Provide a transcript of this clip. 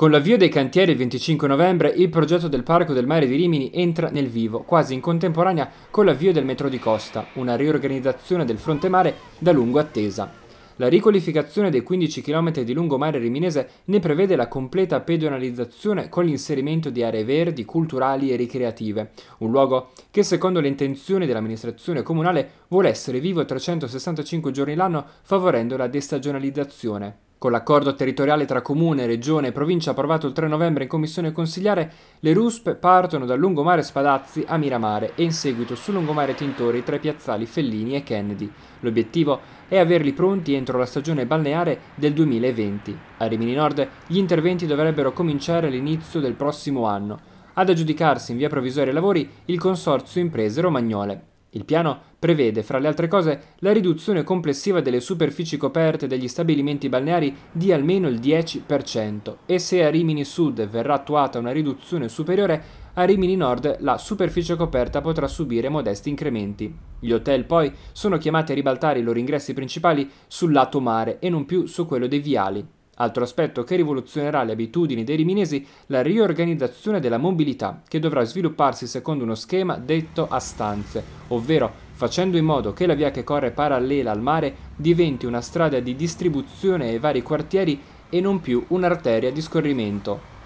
Con l'avvio dei cantieri il 25 novembre, il progetto del Parco del Mare di Rimini entra nel vivo, quasi in contemporanea con l'avvio del metro di Costa, una riorganizzazione del fronte mare da lungo attesa. La riqualificazione dei 15 km di lungomare riminese ne prevede la completa pedonalizzazione con l'inserimento di aree verdi, culturali e ricreative, un luogo che secondo le intenzioni dell'amministrazione comunale vuole essere vivo 365 giorni l'anno favorendo la destagionalizzazione. Con l'accordo territoriale tra comune, regione e provincia approvato il 3 novembre in commissione consigliare, le RUSP partono dal lungomare Spadazzi a Miramare e in seguito sul lungomare Tintori tra i piazzali Fellini e Kennedy. L'obiettivo è averli pronti entro la stagione balneare del 2020. A Rimini Nord gli interventi dovrebbero cominciare all'inizio del prossimo anno. Ad aggiudicarsi in via provvisoria i lavori il Consorzio Imprese Romagnole. Il piano prevede, fra le altre cose, la riduzione complessiva delle superfici coperte degli stabilimenti balneari di almeno il 10% e se a Rimini Sud verrà attuata una riduzione superiore, a Rimini Nord la superficie coperta potrà subire modesti incrementi. Gli hotel poi sono chiamati a ribaltare i loro ingressi principali sul lato mare e non più su quello dei viali, Altro aspetto che rivoluzionerà le abitudini dei riminesi la riorganizzazione della mobilità, che dovrà svilupparsi secondo uno schema detto a stanze, ovvero facendo in modo che la via che corre parallela al mare diventi una strada di distribuzione ai vari quartieri e non più un'arteria di scorrimento.